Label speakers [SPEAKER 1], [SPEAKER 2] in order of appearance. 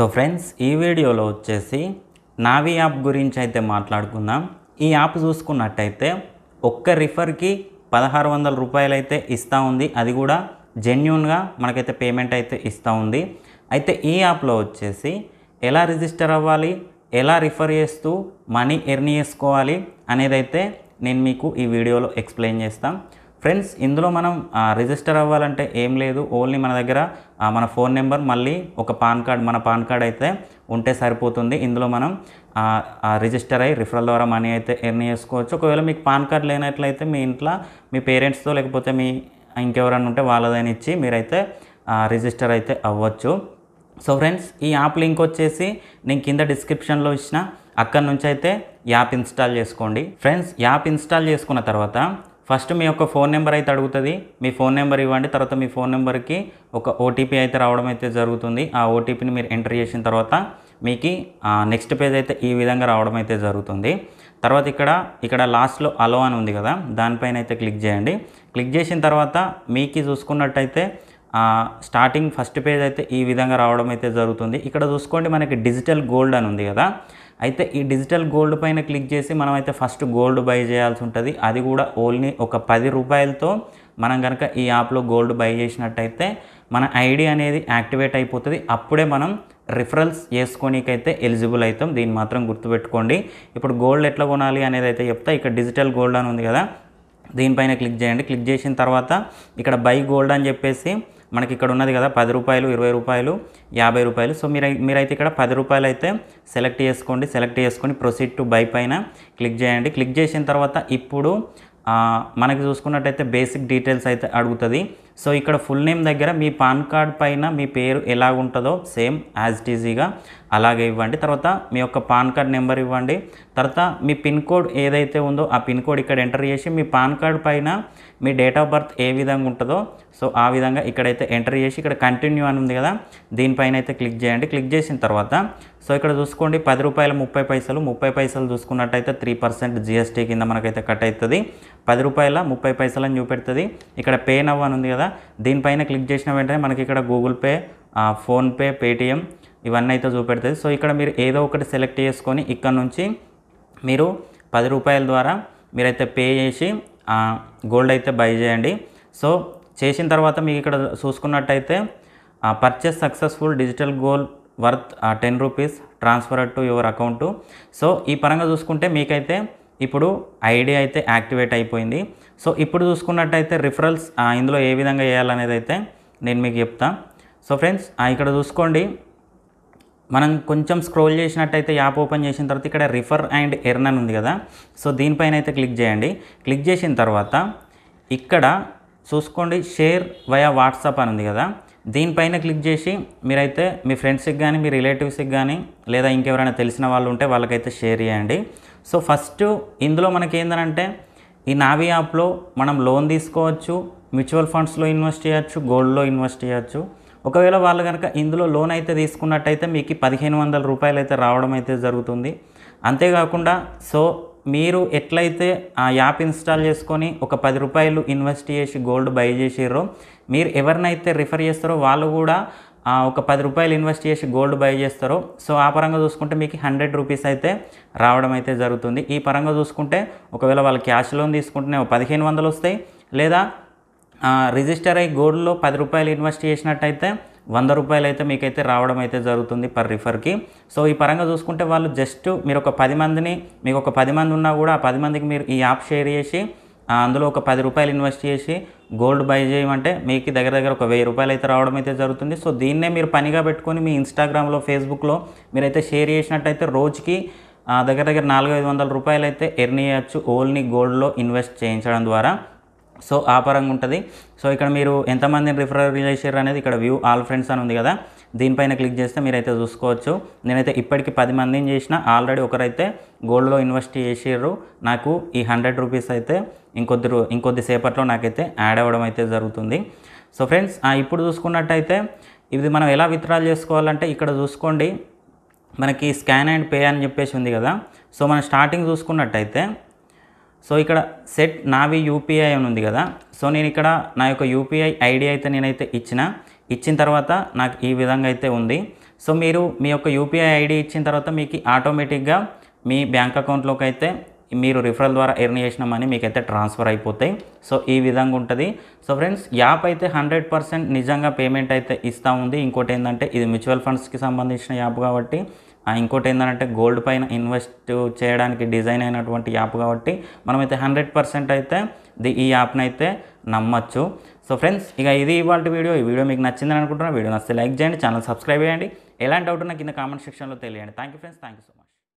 [SPEAKER 1] so friends ఈ వీడియోలో వచ్చేసి నావి యాప్ గురించి అయితే మాట్లాడుకుందాం ఈ యాప్ చూసుకున్నట్టయితే ఒక్క రిఫర్కి పదహారు వందల రూపాయలు అయితే ఇస్తూ ఉంది అది కూడా జెన్యున్గా మనకైతే పేమెంట్ అయితే ఇస్తూ ఉంది అయితే ఈ యాప్లో వచ్చేసి ఎలా రిజిస్టర్ అవ్వాలి ఎలా రిఫర్ చేస్తూ మనీ ఎర్న్ చేసుకోవాలి అనేది అయితే నేను మీకు ఈ వీడియోలో ఎక్స్ప్లెయిన్ చేస్తాను ఫ్రెండ్స్ ఇందులో మనం రిజిస్టర్ అవ్వాలంటే ఏం లేదు ఓన్లీ మన దగ్గర మన ఫోన్ నెంబర్ మళ్ళీ ఒక పాన్ కార్డ్ మన పాన్ కార్డ్ అయితే ఉంటే సరిపోతుంది ఇందులో మనం రిజిస్టర్ అయ్యి రిఫరల్ ద్వారా మనీ అయితే ఎర్న్ చేసుకోవచ్చు ఒకవేళ మీకు పాన్ కార్డ్ లేనట్లయితే మీ ఇంట్లో మీ పేరెంట్స్తో లేకపోతే మీ ఇంకెవరైనా ఉంటే వాళ్ళదని ఇచ్చి మీరైతే రిజిస్టర్ అయితే అవ్వచ్చు సో ఫ్రెండ్స్ ఈ యాప్ లింక్ వచ్చేసి నేను కింద డిస్క్రిప్షన్లో ఇచ్చిన అక్కడి నుంచి అయితే యాప్ ఇన్స్టాల్ చేసుకోండి ఫ్రెండ్స్ యాప్ ఇన్స్టాల్ చేసుకున్న తర్వాత ఫస్ట్ మీ యొక్క ఫోన్ నెంబర్ అయితే అడుగుతుంది మీ ఫోన్ నెంబర్ ఇవ్వండి తర్వాత మీ ఫోన్ నెంబర్కి ఒక ఓటీపీ అయితే రావడం అయితే జరుగుతుంది ఆ ఓటీపీని మీరు ఎంటర్ చేసిన తర్వాత మీకు నెక్స్ట్ పేజ్ అయితే ఈ విధంగా రావడం అయితే జరుగుతుంది తర్వాత ఇక్కడ ఇక్కడ లాస్ట్లో అలో అని ఉంది కదా దానిపైన అయితే క్లిక్ చేయండి క్లిక్ చేసిన తర్వాత మీకు చూసుకున్నట్టయితే స్టార్టింగ్ ఫస్ట్ పేజ్ అయితే ఈ విధంగా రావడం అయితే జరుగుతుంది ఇక్కడ చూసుకోండి మనకి డిజిటల్ గోల్డ్ అని ఉంది కదా అయితే ఈ డిజిటల్ గోల్డ్ పైన క్లిక్ చేసి మనం అయితే ఫస్ట్ గోల్డ్ బై చేయాల్సి ఉంటుంది అది కూడా ఓన్లీ ఒక పది రూపాయలతో మనం కనుక ఈ యాప్లో గోల్డ్ బై చేసినట్టయితే మన ఐడి అనేది యాక్టివేట్ అయిపోతుంది అప్పుడే మనం రిఫరెన్స్ చేసుకోనికైతే ఎలిజిబుల్ అవుతాం దీన్ని మాత్రం గుర్తుపెట్టుకోండి ఇప్పుడు గోల్డ్ ఎట్లా కొనాలి అనేది అయితే చెప్తా ఇక్కడ డిజిటల్ గోల్డ్ అని ఉంది కదా దీనిపైన క్లిక్ చేయండి క్లిక్ చేసిన తర్వాత ఇక్కడ బై గోల్డ్ అని చెప్పేసి మనకి ఇక్కడ ఉన్నది కదా పది రూపాయలు ఇరవై రూపాయలు యాభై రూపాయలు సో మీరు మీరైతే ఇక్కడ పది రూపాయలు అయితే సెలెక్ట్ చేసుకోండి సెలెక్ట్ చేసుకొని ప్రొసీడ్ టు బై పైన క్లిక్ చేయండి క్లిక్ చేసిన తర్వాత ఇప్పుడు మనకి చూసుకున్నట్టయితే బేసిక్ డీటెయిల్స్ అయితే అడుగుతుంది సో ఇక్కడ ఫుల్ నేమ్ దగ్గర మీ పాన్ కార్డ్ పైన మీ పేరు ఎలా ఉంటుందో సేమ్ యాజ్ ఇట్ ఈజీగా అలాగే ఇవ్వండి తర్వాత మీ యొక్క పాన్ కార్డ్ నెంబర్ ఇవ్వండి తర్వాత మీ పిన్ కోడ్ ఏదైతే ఉందో ఆ పిన్ కోడ్ ఇక్కడ ఎంటర్ చేసి మీ పాన్ కార్డ్ పైన మీ డేట్ ఆఫ్ బర్త్ ఏ విధంగా ఉంటుందో సో ఆ విధంగా ఇక్కడైతే ఎంటర్ చేసి ఇక్కడ కంటిన్యూ అని ఉంది కదా దీనిపైన అయితే క్లిక్ చేయండి క్లిక్ చేసిన తర్వాత సో ఇక్కడ చూసుకోండి పది రూపాయల ముప్పై పైసలు ముప్పై పైసలు చూసుకున్నట్టయితే త్రీ పర్సెంట్ జిఎస్టీ కింద మనకైతే కట్ అవుతుంది పది రూపాయల ముప్పై పైసలు అని చూపెడుతుంది ఇక్కడ పే నవ్ అని ఉంది కదా దీనిపైన క్లిక్ చేసిన వెంటనే మనకి ఇక్కడ గూగుల్ పే ఫోన్పే పేటిఎం ఇవన్నీ అయితే చూపెడుతుంది సో ఇక్కడ మీరు ఏదో ఒకటి సెలెక్ట్ చేసుకొని ఇక్కడ నుంచి మీరు పది రూపాయల ద్వారా మీరైతే పే చేసి గోల్డ్ అయితే బై చేయండి సో చేసిన తర్వాత మీకు ఇక్కడ చూసుకున్నట్టయితే purchase successful digital gold worth ten rupees transfer to your account so ఈ పరంగా చూసుకుంటే మీకైతే ఇప్పుడు ఐడి అయితే యాక్టివేట్ అయిపోయింది సో ఇప్పుడు చూసుకున్నట్టయితే రిఫరల్స్ ఇందులో ఏ విధంగా వేయాలనేది అయితే నేను మీకు చెప్తాను సో ఫ్రెండ్స్ ఇక్కడ చూసుకోండి మనం కొంచెం స్క్రోల్ చేసినట్టయితే యాప్ ఓపెన్ చేసిన తర్వాత ఇక్కడ రిఫర్ అండ్ ఎర్న్ అని ఉంది కదా సో దీనిపైన అయితే క్లిక్ చేయండి క్లిక్ చేసిన తర్వాత ఇక్కడ చూసుకోండి షేర్ వయా వాట్సాప్ అని ఉంది కదా దీనిపైన క్లిక్ చేసి మీరైతే మీ ఫ్రెండ్స్కి కానీ మీ రిలేటివ్స్కి కానీ లేదా ఇంకెవరైనా తెలిసిన వాళ్ళు ఉంటే వాళ్ళకైతే షేర్ చేయండి సో ఫస్ట్ ఇందులో మనకి ఏంటంటే ఈ నావి యాప్లో మనం లోన్ తీసుకోవచ్చు మ్యూచువల్ ఫండ్స్లో ఇన్వెస్ట్ చేయొచ్చు గోల్డ్లో ఇన్వెస్ట్ చేయొచ్చు ఒకవేళ వాళ్ళు కనుక ఇందులో లోన్ అయితే తీసుకున్నట్టయితే మీకు పదిహేను వందల రూపాయలు అయితే రావడం అయితే జరుగుతుంది అంతేకాకుండా సో మీరు ఎట్లయితే ఆ యాప్ ఇన్స్టాల్ చేసుకొని ఒక పది రూపాయలు ఇన్వెస్ట్ చేసి గోల్డ్ బై చేసిర్రో మీరు ఎవరినైతే రిఫర్ చేస్తారో వాళ్ళు కూడా ఒక పది రూపాయలు ఇన్వెస్ట్ చేసి గోల్డ్ బై చేస్తారో సో ఆ పరంగా చూసుకుంటే మీకు హండ్రెడ్ రూపీస్ అయితే రావడం అయితే జరుగుతుంది ఈ పరంగా చూసుకుంటే ఒకవేళ వాళ్ళు క్యాష్ లోన్ తీసుకుంటేనే పదిహేను వందలు వస్తాయి లేదా రిజిస్టర్ అయ్యి గోల్డ్లో పది రూపాయలు ఇన్వెస్ట్ చేసినట్టయితే వంద రూపాయలు అయితే మీకైతే రావడం అయితే జరుగుతుంది పర్ రిఫర్కి సో ఈ పరంగా చూసుకుంటే వాళ్ళు జస్ట్ మీరు ఒక పది మందిని మీకు ఒక పది మంది ఉన్నా కూడా ఆ పది మందికి మీరు ఈ యాప్ షేర్ చేసి అందులో ఒక పది రూపాయలు ఇన్వెస్ట్ చేసి గోల్డ్ బై చేయమంటే మీకు దగ్గర దగ్గర ఒక వెయ్యి రూపాయలు అయితే రావడం అయితే జరుగుతుంది సో దీన్నే మీరు పనిగా పెట్టుకొని మీ ఇన్స్టాగ్రామ్లో ఫేస్బుక్లో మీరైతే షేర్ చేసినట్టయితే రోజుకి దగ్గర దగ్గర నాలుగు ఐదు వందల రూపాయలు అయితే ఎర్న్ చేయొచ్చు ఓన్లీ గోల్డ్లో ఇన్వెస్ట్ చేయించడం ద్వారా సో ఆ పరంగా ఉంటుంది సో ఇక్కడ మీరు ఎంతమందిని రిఫరల్ చేశారు అనేది ఇక్కడ వ్యూ ఆల్ ఫ్రెండ్స్ అని ఉంది కదా దీనిపైన క్లిక్ చేస్తే మీరైతే చూసుకోవచ్చు నేనైతే ఇప్పటికి పది మందిని చేసిన ఆల్రెడీ ఒకరైతే గోల్డ్లో ఇన్వెస్ట్ చేసారు నాకు ఈ హండ్రెడ్ రూపీస్ అయితే ఇంకొద్ది ఇంకొద్ది సేపట్లో నాకైతే యాడ్ అవ్వడం అయితే జరుగుతుంది సో ఫ్రెండ్స్ ఇప్పుడు చూసుకున్నట్టయితే ఇది మనం ఎలా విత్డ్రాల్ చేసుకోవాలంటే ఇక్కడ చూసుకోండి మనకి స్కాన్ అండ్ పే అని చెప్పేసి ఉంది కదా సో మనం స్టార్టింగ్ చూసుకున్నట్టయితే సో ఇక్కడ సెట్ నావి యూపీఐ అని ఉంది కదా సో నేను ఇక్కడ నా యొక్క యూపీఐ ఐడి అయితే నేనైతే ఇచ్చిన ఇచ్చిన తర్వాత నాకు ఈ విధంగా అయితే ఉంది సో మీరు మీ యొక్క యూపీఐ ఐడి ఇచ్చిన తర్వాత మీకు ఆటోమేటిక్గా మీ బ్యాంక్ అకౌంట్లోకి అయితే మీరు రిఫరల్ ద్వారా ఎర్న్ చేసిన మనీ మీకైతే ట్రాన్స్ఫర్ అయిపోతాయి సో ఈ విధంగా ఉంటుంది సో ఫ్రెండ్స్ యాప్ అయితే హండ్రెడ్ పర్సెంట్ నిజంగా పేమెంట్ అయితే ఇస్తూ ఉంది ఇంకోటి ఏంటంటే ఇది మ్యూచువల్ ఫండ్స్కి సంబంధించిన యాప్ కాబట్టి ఇంకోటి ఏంటంటే గోల్డ్ పైన ఇన్వెస్ట్ చేయడానికి డిజైన్ అయినటువంటి యాప్ కాబట్టి మనమైతే హండ్రెడ్ పర్సెంట్ అయితే ది ఈ యాప్ని అయితే నమ్మచ్చు సో ఫ్రెండ్స్ ఇక ఇది ఇవాళ వీడియో ఈ వీడియో మీకు నచ్చిందని అనుకుంటున్నా వీడియో నచ్చితే లైక్ చేయండి ఛానల్ సబ్స్క్రైబ్ చేయండి ఎలాంటి డౌట్ ఉన్నా కింద కామెంట్ సెక్షన్లో తెలియండి thank you friends thank you so much